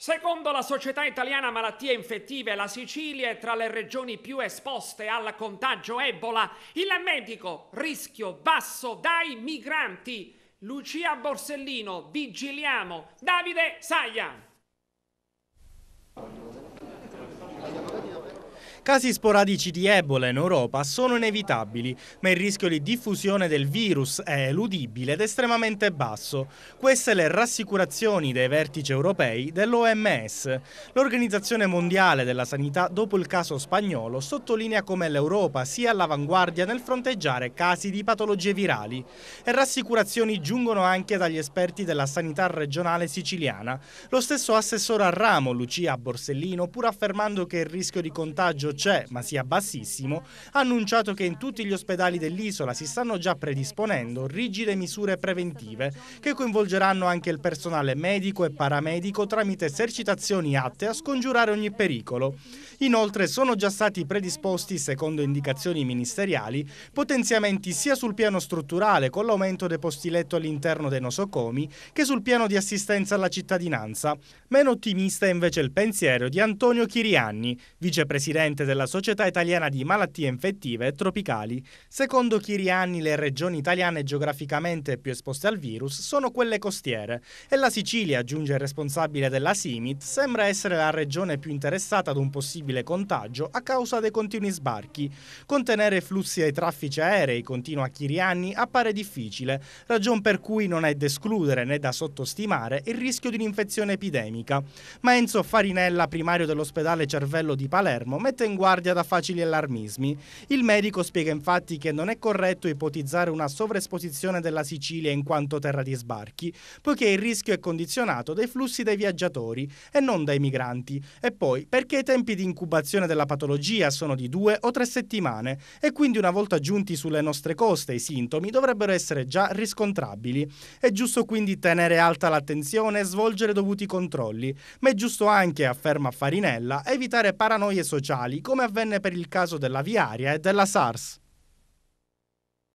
Secondo la Società Italiana Malattie Infettive, la Sicilia è tra le regioni più esposte al contagio Ebola. Il medico rischio basso dai migranti. Lucia Borsellino, vigiliamo. Davide Saia. Casi sporadici di Ebola in Europa sono inevitabili, ma il rischio di diffusione del virus è eludibile ed estremamente basso. Queste le rassicurazioni dei vertici europei dell'OMS. L'Organizzazione Mondiale della Sanità, dopo il caso spagnolo, sottolinea come l'Europa sia all'avanguardia nel fronteggiare casi di patologie virali. E rassicurazioni giungono anche dagli esperti della sanità regionale siciliana. Lo stesso assessore a ramo, Lucia Borsellino, pur affermando che il rischio di contagio c'è, ma sia bassissimo, ha annunciato che in tutti gli ospedali dell'isola si stanno già predisponendo rigide misure preventive che coinvolgeranno anche il personale medico e paramedico tramite esercitazioni atte a scongiurare ogni pericolo. Inoltre sono già stati predisposti, secondo indicazioni ministeriali, potenziamenti sia sul piano strutturale con l'aumento dei posti letto all'interno dei nosocomi che sul piano di assistenza alla cittadinanza. Meno ottimista è invece il pensiero di Antonio Chirianni, vicepresidente presidente della Società Italiana di Malattie Infettive e Tropicali. Secondo Chiriani le regioni italiane geograficamente più esposte al virus sono quelle costiere e la Sicilia, aggiunge il responsabile della Simit, sembra essere la regione più interessata ad un possibile contagio a causa dei continui sbarchi. Contenere flussi ai traffici aerei, continua Chiriani, appare difficile, ragion per cui non è da escludere né da sottostimare il rischio di un'infezione epidemica. Ma Enzo Farinella, primario dell'ospedale Cervello di Palermo, mette in in guardia da facili allarmismi. Il medico spiega infatti che non è corretto ipotizzare una sovraesposizione della Sicilia in quanto terra di sbarchi, poiché il rischio è condizionato dai flussi dei viaggiatori e non dai migranti, e poi perché i tempi di incubazione della patologia sono di due o tre settimane e quindi una volta giunti sulle nostre coste i sintomi dovrebbero essere già riscontrabili. È giusto quindi tenere alta l'attenzione e svolgere dovuti controlli, ma è giusto anche, afferma Farinella, evitare paranoie sociali come avvenne per il caso della Viaria e della SARS.